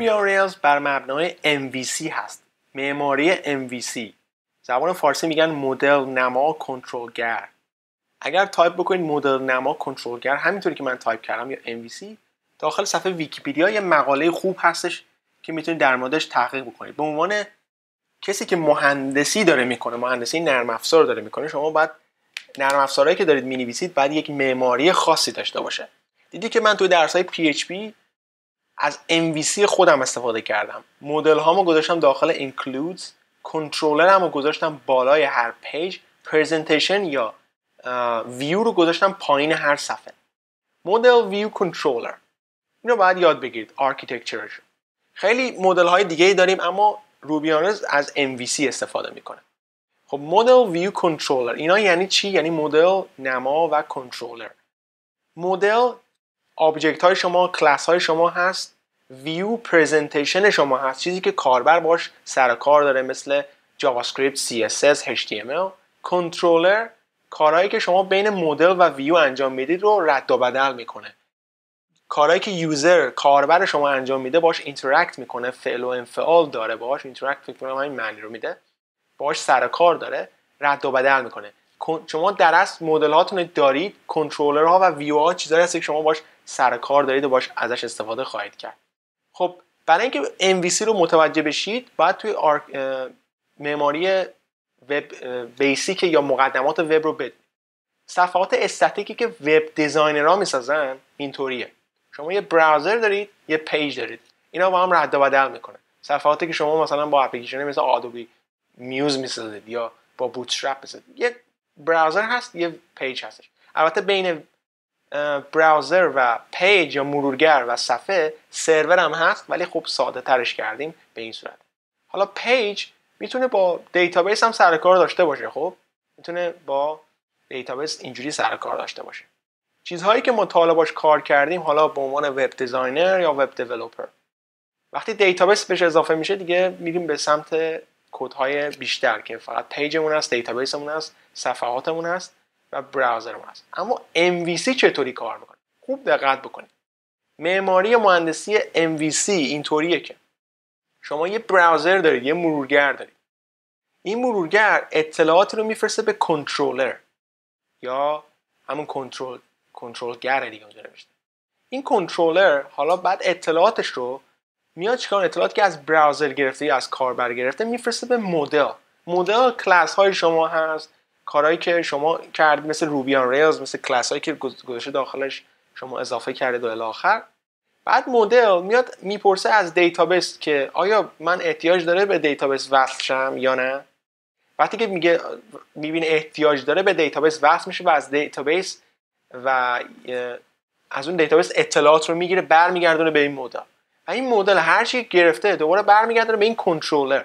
بیا بر مبنای MVC هست معماری MVC زبان فارسی میگن مدل نما کنترلگر اگر تایپ بکنید مدل نما کنترلگر همینطوری که من تایپ کردم یا MVC داخل صفحه ویکیپدیا یه مقاله خوب هستش که میتونید در موردش تحقیق بکنید به عنوان کسی که مهندسی داره میکنه مهندسی نرم افزار داره میکنه شما باید نرم افزارهایی که دارید مینویسید باید یک معماری خاصی داشته باشه دیدی که من تو درس های PHP از MVC خودم استفاده کردم مدل هامو گذاشتم داخل includes کنترلر رو گذاشتم بالای هر پیج پرزنتیشن یا ویو رو گذاشتم پایین هر صفحه مدل ویو کنترلر این باید یاد بگیرید آرکیتکچرش خیلی مدل های دیگه ای داریم اما روبیانز از MVC استفاده میکنه خب مدل ویو کنترلر اینا یعنی چی یعنی مدل نما و کنترلر مدل آبجکت های شما کلاس های شما هست ویو پرزنتیشن شما هست چیزی که کاربر باش سر کار داره مثل جاوا اسکریپت CSS HTML کنترلر کارهایی که شما بین مدل و ویو انجام میدید رو رد و بدل میکنه کارهایی که یوزر کاربر شما انجام میده باش اینتراکت میکنه فعل و انفعال داره باش اینتراکت فکر کنم این معنی رو میده باش سر کار داره رد و بدل میکنه شما در اصل مدل هاتون دارید کنترلرها و ویو ها چیزایی هست که شما باش سر کار دارید و باش ازش استفاده خواهید کرد خب برای اینکه MVC رو متوجه بشید باید توی آر... معماری وب بیسیک یا مقدمات وب رو بدونید صفحات استاتیکی که وب دیزاینرها میسازن اینطوریه شما یه براوزر دارید یه پیج دارید اینا با هم رد و بدل میکنه صفحاتی که شما مثلا با اپلیکیشن مثل آدوبی میوز میسازید یا با بوتسترپ میسازید یه براوزر هست یه پیج هستش البته بین براوزر و پیج یا مرورگر و صفحه سرور هم هست ولی خب ساده ترش کردیم به این صورت حالا پیج میتونه با دیتابیس هم سرکار داشته باشه خب میتونه با دیتابیس اینجوری سرکار داشته باشه چیزهایی که ما تا باش کار کردیم حالا به عنوان وب دیزاینر یا وب دیولپر وقتی دیتابیس بهش اضافه میشه دیگه میریم به سمت کودهای بیشتر که فقط پیجمون است دیتابیسمون است صفحاتمون است و براوزر ما هست اما MVC چطوری کار میکنه خوب دقت بکنید معماری مهندسی MVC اینطوریه که شما یه براوزر دارید یه مرورگر دارید این مرورگر اطلاعاتی رو میفرسته به کنترلر یا همون کنترل گره دیگه اونجا نوشته این کنترلر حالا بعد اطلاعاتش رو میاد چیکار اطلاعاتی که از براوزر گرفته یا از کاربر گرفته میفرسته به مدل مدل کلاس های شما هست کارهایی که شما کرد مثل روبیان ریلز مثل کلاس هایی که گذاشته داخلش شما اضافه کرده و آخر بعد مدل میاد میپرسه از دیتابیس که آیا من احتیاج داره به دیتابیس وصل شم یا نه وقتی که میگه میبینه احتیاج داره به دیتابیس وصل میشه و از دیتابیس و از اون دیتابیس اطلاعات رو میگیره برمیگردونه به این مدل و این مدل هر چی گرفته دوباره برمیگردونه به این کنترلر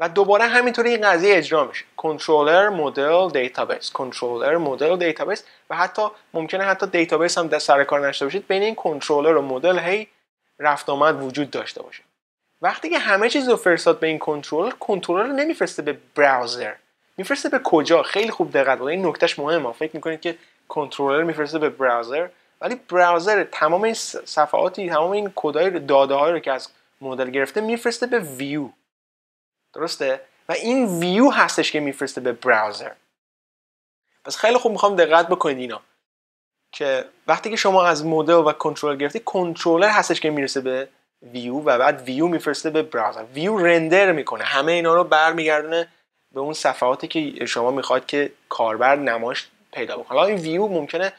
و دوباره همینطوری این قضیه اجرا میشه کنترلر مدل دیتابیس کنترلر مدل دیتابیس و حتی ممکنه حتی دیتابیس هم در سر کار نشته باشید بین این کنترلر و مدل هی رفت آمد وجود داشته باشه وقتی که همه چیز رو فرستاد به این کنترلر کنترلر نمیفرسته به براوزر میفرسته به کجا خیلی خوب دقت کنید این نکتهش مهمه فکر میکنید که کنترلر میفرسته به براوزر ولی براوزر تمام این صفحاتی تمام این کدهای داده رو که از مدل گرفته میفرسته به ویو درسته و این ویو هستش که میفرسته به براوزر پس خیلی خوب میخوام دقت بکنید اینا که وقتی که شما از مدل و کنترل گرفتی کنترلر هستش که میرسه به ویو و بعد ویو میفرسته به براوزر ویو رندر میکنه همه اینا رو برمیگردونه به اون صفحاتی که شما میخواد که کاربر نمایش پیدا بکنه حالا این ویو ممکنه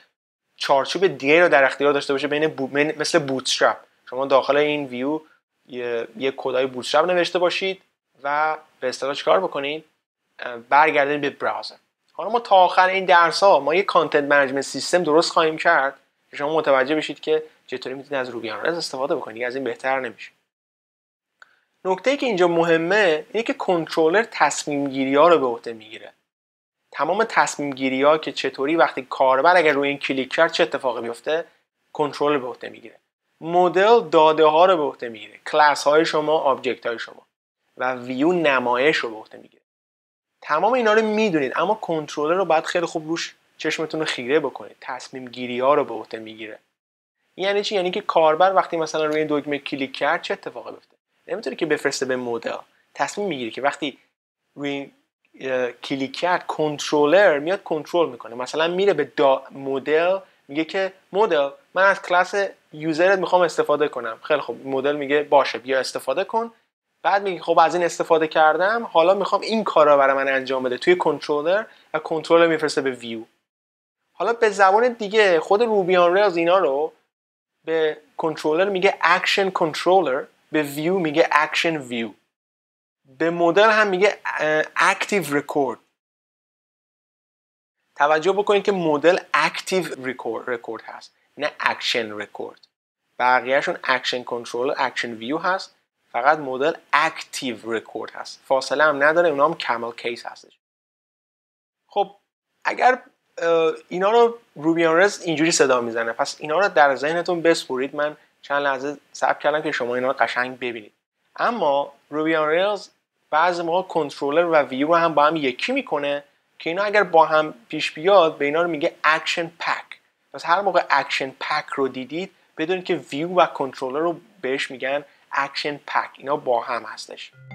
چارچوب دیگه رو در اختیار داشته باشه بین مثل بوتستراپ شما داخل این ویو یه, یه کدای بوتستراپ نوشته باشید و به اصطلاح چیکار بکنید برگردید به براوزر حالا ما تا آخر این درس ها ما یه کانتنت منیجمنت سیستم درست خواهیم کرد که شما متوجه بشید که چطوری میتونید از روبی آنرز استفاده بکنید یعنی از این بهتر نمیشه نکته ای که اینجا مهمه اینه که کنترلر تصمیم گیری ها رو به عهده میگیره تمام تصمیم گیری ها که چطوری وقتی کاربر اگر روی این کلیک کرد چه اتفاقی بیفته کنترل به عهده میگیره مدل داده ها رو به عهده میگیره کلاس های شما آبجکت های شما و ویو نمایش رو به عهده میگیره تمام اینا رو میدونید اما کنترلر رو باید خیلی خوب روش چشمتون رو خیره بکنید تصمیم گیری ها رو به عهده میگیره یعنی چی یعنی که کاربر وقتی مثلا روی این دکمه کلیک کرد چه اتفاقی بیفته نمیتونه که بفرسته به مدل تصمیم میگیره که وقتی روی کلیک کرد کنترلر میاد کنترل میکنه مثلا میره به مدل میگه که مدل من از کلاس یوزرت میخوام استفاده کنم خیلی خب مدل میگه باشه بیا استفاده کن بعد میگه خب از این استفاده کردم حالا میخوام این کارا برای من انجام بده توی کنترلر و کنترل میفرسته به ویو حالا به زبان دیگه خود روبیان ریاز اینا رو به کنترلر میگه اکشن کنترلر به ویو میگه اکشن ویو به مدل هم میگه اکتیو رکورد توجه بکنید که مدل اکتیو رکورد هست نه اکشن رکورد بقیهشون اکشن کنترلر اکشن ویو هست فقط مدل اکتیو رکورد هست فاصله هم نداره اونا هم کمل کیس هستش خب اگر اینا رو روبی رز اینجوری صدا میزنه پس اینا رو در ذهنتون بسپورید من چند لحظه سب کردم که شما اینا رو قشنگ ببینید اما روبیان ریلز بعضی موقع کنترلر و ویو رو هم با هم یکی میکنه که اینا اگر با هم پیش بیاد به اینا رو میگه اکشن پک پس هر موقع اکشن پک رو دیدید بدونید که ویو و کنترلر رو بهش میگن اکشن پک اینا با هم هستش